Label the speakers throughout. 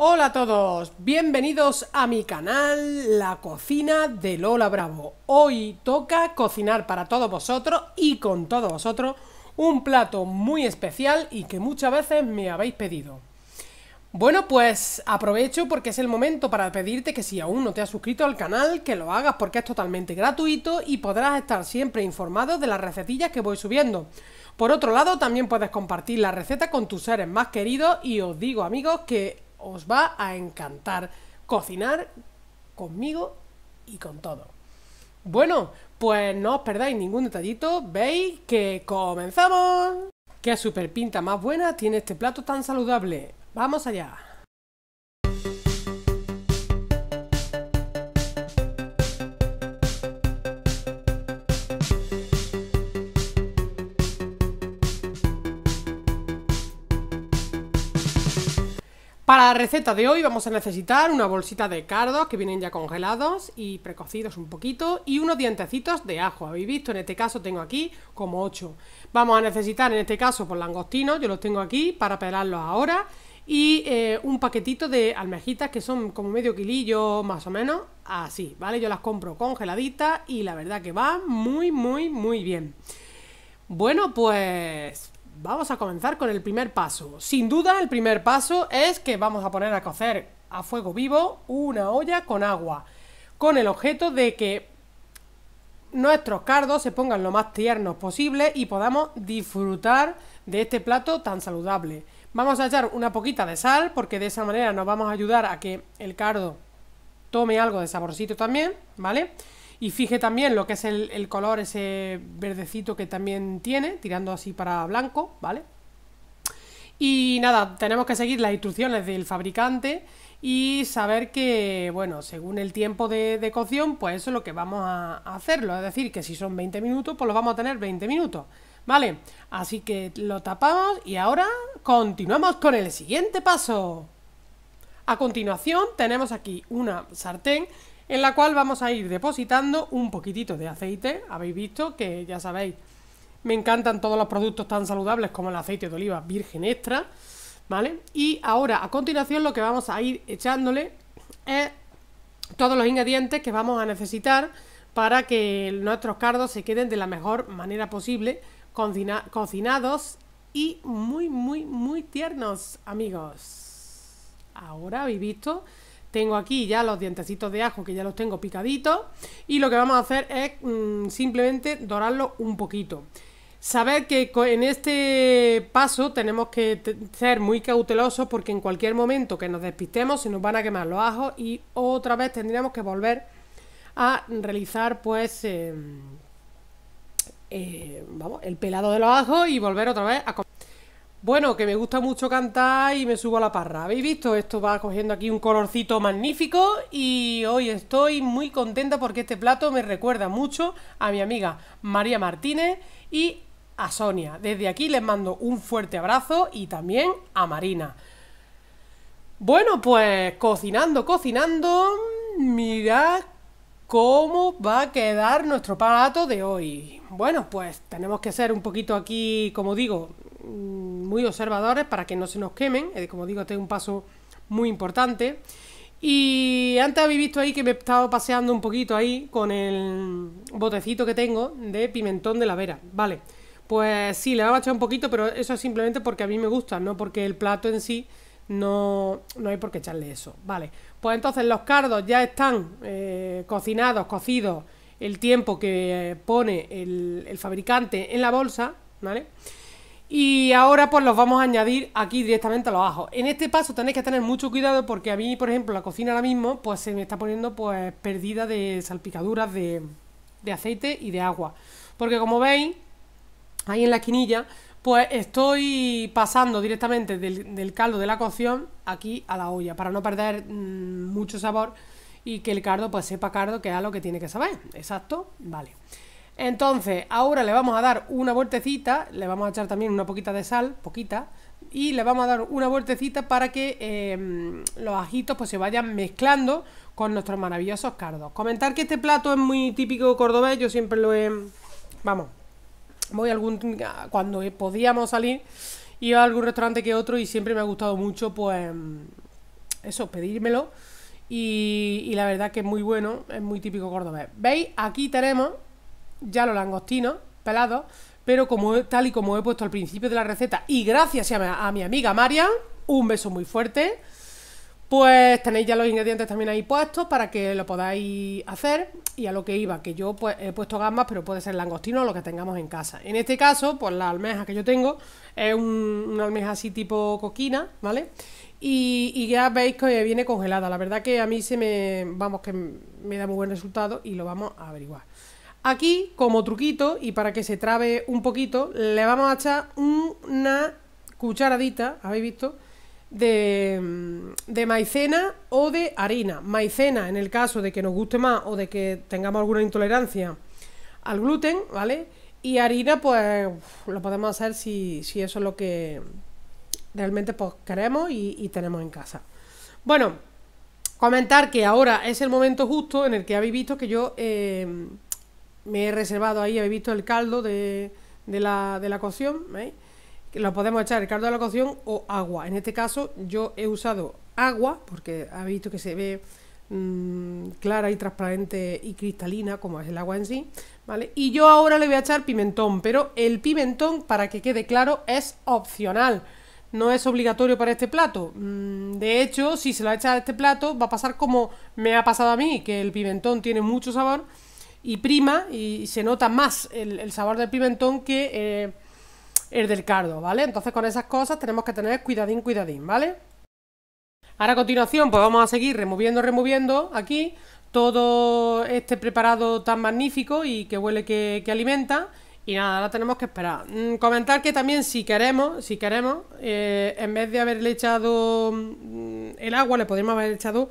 Speaker 1: Hola a todos, bienvenidos a mi canal La Cocina de Lola Bravo Hoy toca cocinar para todos vosotros y con todos vosotros un plato muy especial y que muchas veces me habéis pedido Bueno pues aprovecho porque es el momento para pedirte que si aún no te has suscrito al canal que lo hagas porque es totalmente gratuito y podrás estar siempre informado de las recetillas que voy subiendo por otro lado, también puedes compartir la receta con tus seres más queridos y os digo amigos que os va a encantar cocinar conmigo y con todo. Bueno, pues no os perdáis ningún detallito, veis que comenzamos. ¡Qué super pinta más buena tiene este plato tan saludable! ¡Vamos allá! Para la receta de hoy vamos a necesitar una bolsita de cardos que vienen ya congelados y precocidos un poquito y unos dientecitos de ajo. Habéis visto, en este caso tengo aquí como 8. Vamos a necesitar en este caso por langostinos, yo los tengo aquí para pelarlos ahora y eh, un paquetito de almejitas que son como medio kilillo más o menos, así, ¿vale? Yo las compro congeladitas y la verdad que va muy, muy, muy bien. Bueno, pues Vamos a comenzar con el primer paso. Sin duda, el primer paso es que vamos a poner a cocer a fuego vivo una olla con agua, con el objeto de que nuestros cardos se pongan lo más tiernos posible y podamos disfrutar de este plato tan saludable. Vamos a echar una poquita de sal porque de esa manera nos vamos a ayudar a que el cardo tome algo de saborcito también, ¿vale? vale y fije también lo que es el, color, ese verdecito que también tiene, tirando así para blanco, ¿vale? Y nada, tenemos que seguir las instrucciones del fabricante y saber que, bueno, según el tiempo de, de, cocción, pues eso es lo que vamos a hacerlo. Es decir, que si son 20 minutos, pues lo vamos a tener 20 minutos. ¿Vale? Así que lo tapamos y ahora continuamos con el siguiente paso. A continuación tenemos aquí una sartén en la cual vamos a ir depositando un poquitito de aceite. Habéis visto que ya sabéis, me encantan todos los productos tan saludables como el aceite de oliva virgen extra, ¿vale? Y ahora, a continuación, lo que vamos a ir echándole es todos los ingredientes que vamos a necesitar para que nuestros cardos se queden de la mejor manera posible cocinados y muy, muy, muy tiernos, amigos. Ahora habéis visto tengo aquí ya los dientecitos de ajo que ya los tengo picaditos y lo que vamos a hacer es mm, simplemente dorarlo un poquito. Saber que en este paso tenemos que ser muy cautelosos porque en cualquier momento que nos despistemos se nos van a quemar los ajos y otra vez tendríamos que volver a realizar pues em, eh, el pelado de los ajos y volver otra vez a comer. Bueno, que me gusta mucho cantar y me subo a la parra. ¿Habéis visto? Esto va cogiendo aquí un colorcito magnífico y hoy estoy muy contenta porque este plato me recuerda mucho a mi amiga María Martínez y a Sonia. Desde aquí les mando un fuerte abrazo y también a Marina. Bueno, pues cocinando, cocinando, mirad cómo va a quedar nuestro plato de hoy. Bueno, pues tenemos que ser un poquito aquí, como digo muy observadores para que no se nos quemen. Eh, como digo, este es un paso muy importante. Y antes habéis visto ahí que me he estado paseando un poquito ahí con el botecito que tengo de pimentón de la vera. Vale, pues sí, le vamos a echar un poquito, pero eso es simplemente porque a mí me gusta, no porque el plato en sí no, no hay por qué echarle eso. Vale, pues entonces los cardos ya están eh, cocinados, cocidos, el tiempo que eh, pone el, fabricante en la bolsa, ¿vale? vale y ahora pues los vamos a añadir aquí directamente a los ajos. En este paso tenéis que tener mucho cuidado porque a mí, por ejemplo, la cocina ahora mismo pues se me está poniendo pues perdida de salpicaduras de, aceite y de agua. Porque como veis, ahí en la esquinilla, pues estoy pasando directamente del, caldo de la cocción aquí a la olla para no perder mm, mucho sabor y que el caldo pues sepa cardo que es lo que tiene que saber. Exacto, vale. Entonces, ahora le vamos a dar una vueltecita, le vamos a echar también una poquita de sal, poquita, y le vamos a dar una vueltecita para que em, los ajitos pues se vayan mezclando con nuestros maravillosos cardos. Comentar que este plato es muy típico cordobés, yo siempre lo he... Vamos, voy algún... cuando podíamos salir, iba a algún restaurante que otro y siempre me ha gustado mucho pues eso, pedírmelo. Y, y la verdad que es muy bueno, es muy típico cordobés. ¿Veis? Aquí tenemos ya los langostinos pelados, pero como tal y como he puesto al principio de la receta y gracias a mi, amiga María un beso muy fuerte, pues tenéis ya los ingredientes también ahí puestos para que lo podáis hacer y a lo que iba, que yo pues, he puesto gambas, pero puede ser langostino o lo que tengamos en casa. En este caso, pues la almeja que yo tengo es una almeja así tipo coquina, ¿vale? Y, y, ya veis que viene congelada. La verdad que a mí se me, vamos, que me da muy buen resultado y lo vamos a averiguar. Aquí, como truquito, y para que se trabe un poquito, le vamos a echar una cucharadita, ¿habéis visto? De, maicena o de harina. Maicena en el caso de que nos guste más o de que tengamos alguna intolerancia al gluten, ¿vale? Y harina, pues lo podemos hacer si, eso es lo que realmente pues, queremos y, tenemos en casa. Bueno, comentar que ahora es el momento justo en el que habéis visto que yo... Eh, me he reservado ahí, habéis visto el caldo de, la, de la cocción, ¿veis? Que lo podemos echar el caldo de la cocción o agua. En este caso yo he usado agua, porque habéis visto que se ve mm, clara y transparente y cristalina, como es el agua en sí, ¿vale? Y yo ahora le voy a echar pimentón, pero el pimentón, para que quede claro, es opcional. No es obligatorio para este plato. Mm, de hecho, si se lo echa a este plato, va a pasar como me ha pasado a mí, que el pimentón tiene mucho sabor y prima y, se nota más el, sabor del pimentón que eh, el del cardo, ¿vale? Entonces con esas cosas tenemos que tener cuidadín, cuidadín, ¿vale? Ahora a continuación pues vamos a seguir removiendo, removiendo aquí todo este preparado tan magnífico y que huele que, alimenta y nada, ahora tenemos que esperar. Mm, comentar que también si queremos, si queremos, eh, en vez de haberle echado mm, el agua, le podríamos haber echado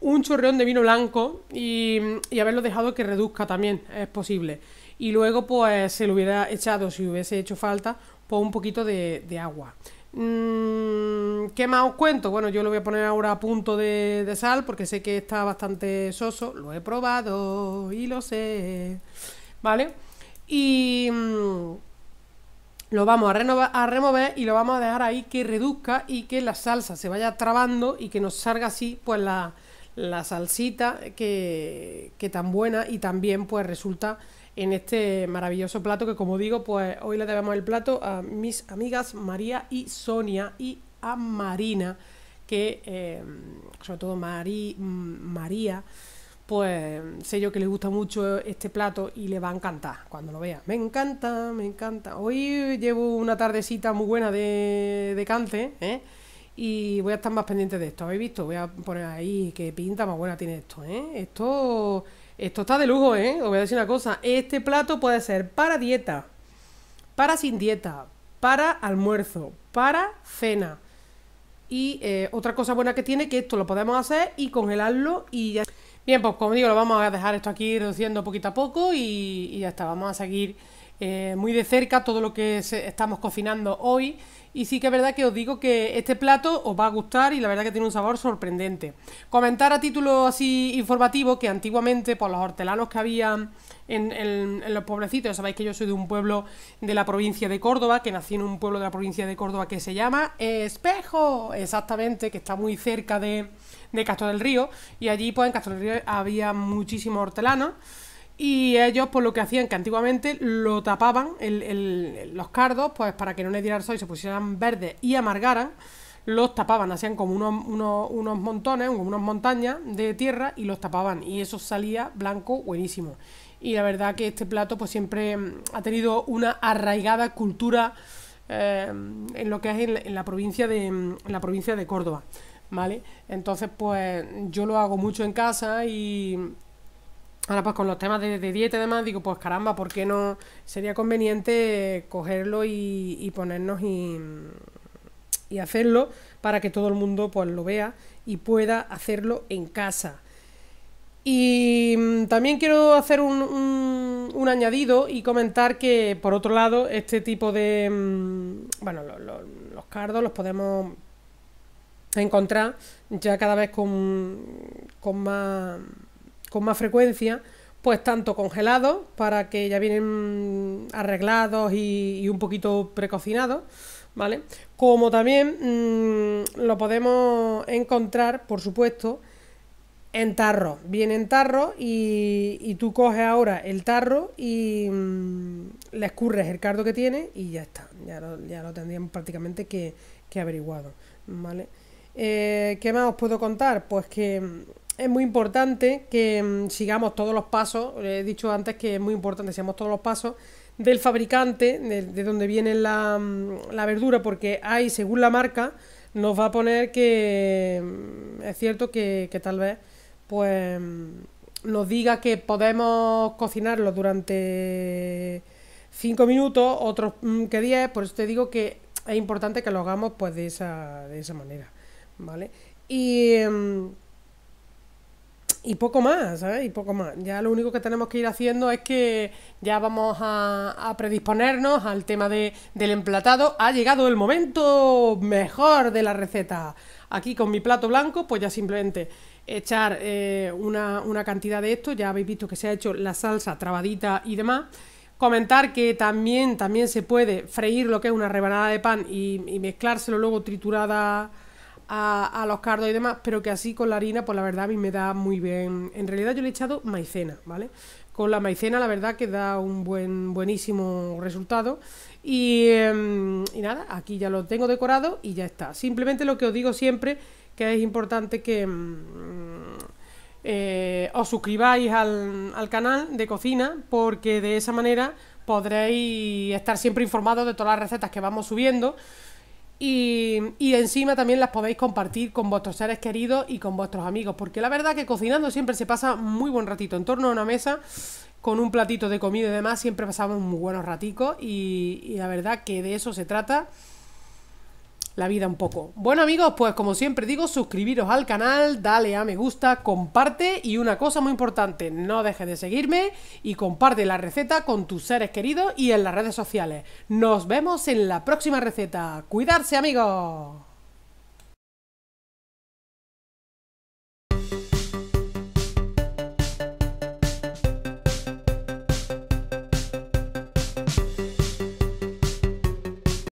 Speaker 1: un chorreón de vino blanco y, haberlo dejado que reduzca también, es posible. Y luego pues se lo hubiera echado, si hubiese hecho falta, pues un poquito de, agua. Mm, ¿Qué más os cuento? Bueno, yo lo voy a poner ahora a punto de, sal porque sé que está bastante soso. Lo he probado y lo sé. ¿Vale? Y mm, lo vamos a, a remover y lo vamos a dejar ahí que reduzca y que la salsa se vaya trabando y que nos salga así pues la, la salsita que, tan buena y también pues resulta en este maravilloso plato que como digo pues hoy le debemos el plato a mis amigas María y Sonia y a Marina que eh, sobre todo mm, María pues sé yo que le gusta mucho este plato y le va a encantar cuando lo vea. Me encanta, me encanta. Hoy llevo una tardecita muy buena de, de ¿eh? y voy a estar más pendiente de esto. ¿Habéis visto? Voy a poner ahí que pinta más buena tiene esto, ¿eh? Esto, esto está de lujo, ¿eh? Os voy a decir una cosa. Este plato puede ser para dieta, para sin dieta, para almuerzo, para cena. Y eh, otra cosa buena que tiene que esto lo podemos hacer y congelarlo y ya... Bien, pues como digo, lo vamos a dejar esto aquí reduciendo poquito a poco y, ya está. Vamos a seguir eh, muy de cerca todo lo que estamos cocinando hoy y sí que es verdad que os digo que este plato os va a gustar y la verdad que tiene un sabor sorprendente. Comentar a título así informativo que antiguamente por los hortelanos que había en, los pueblecitos, sabéis que yo soy de un pueblo de la provincia de Córdoba, que nací en un pueblo de la provincia de Córdoba que se llama Espejo, exactamente, que está muy cerca de, de Castro del Río. Y allí pues en Castro del Río había muchísimos hortelanos. Y ellos, pues lo que hacían, que antiguamente lo tapaban, los cardos, pues para que no les diera el sol y se pusieran verdes y amargaran, los tapaban, hacían como unos, unos, montones, como unas montañas de tierra y los tapaban. Y eso salía blanco buenísimo. Y la verdad que este plato pues siempre mm, ha tenido una arraigada cultura eh, en lo que es en la, provincia de, mm, la provincia de Córdoba. ¿Vale? Entonces, pues yo lo hago mucho en casa y Ahora, pues con los temas de, dieta y demás, digo, pues caramba, ¿por qué no? Sería conveniente cogerlo y, ponernos y, hacerlo para que todo el mundo pues lo vea y pueda hacerlo en casa. Y mm, también quiero hacer un, añadido y comentar que, por otro lado, este tipo de. Mm, bueno, los cardos los podemos encontrar ya cada vez con, con más con más frecuencia, pues tanto congelados, para que ya vienen arreglados y, un poquito precocinados, ¿vale? Como también mm, lo podemos encontrar, por supuesto, en tarro. Viene en tarro y, tú coges ahora el tarro y mm, le escurres el cardo que tiene y ya está. Ya lo, tendríamos prácticamente que, averiguado, ¿vale? Eh, ¿Qué más os puedo contar? Pues que mm, es muy importante que mm, sigamos todos los pasos, eh, he dicho antes que es muy importante sigamos todos los pasos del fabricante, de, donde viene mm, la, verdura, porque hay, según la marca, nos va a poner que mm, es cierto que, que tal vez pues nos diga que podemos cocinarlo durante 5 minutos, otros que 10, por eso te digo que es importante que lo hagamos pues de esa, de esa manera, ¿vale? Y y poco más, Y poco más. Ya lo único que tenemos que ir haciendo es que ya vamos a, predisponernos al tema de, del emplatado. Ha llegado el momento mejor de la receta. Aquí con mi plato blanco, pues ya simplemente echar eh, una, cantidad de esto. Ya habéis visto que se ha hecho la salsa trabadita y demás. Comentar que también, también se puede freír lo que es una rebanada de pan y, y mezclárselo luego triturada a, los cardos y demás, pero que así con la harina, pues la verdad a mí me da muy bien. En realidad yo le he echado maicena, ¿vale? Con la maicena la verdad que da un buen buenísimo resultado. Y, em, nada, aquí ya lo tengo decorado y ya está. Simplemente lo que os digo siempre, que es importante que... Em, eh, os suscribáis al, al canal de cocina porque de esa manera podréis estar siempre informados de todas las recetas que vamos subiendo y, encima también las podéis compartir con vuestros seres queridos y con vuestros amigos, porque la verdad que cocinando siempre se pasa muy buen ratito. En torno a una mesa, con un platito de comida y demás, siempre pasamos muy buenos raticos y la verdad que de eso se trata la vida un poco. Bueno amigos, pues como siempre digo, suscribiros al canal, dale a me gusta, comparte y una cosa muy importante, no dejes de seguirme y comparte la receta con tus seres queridos y en las redes sociales. Nos vemos en la próxima receta. Cuidarse amigos.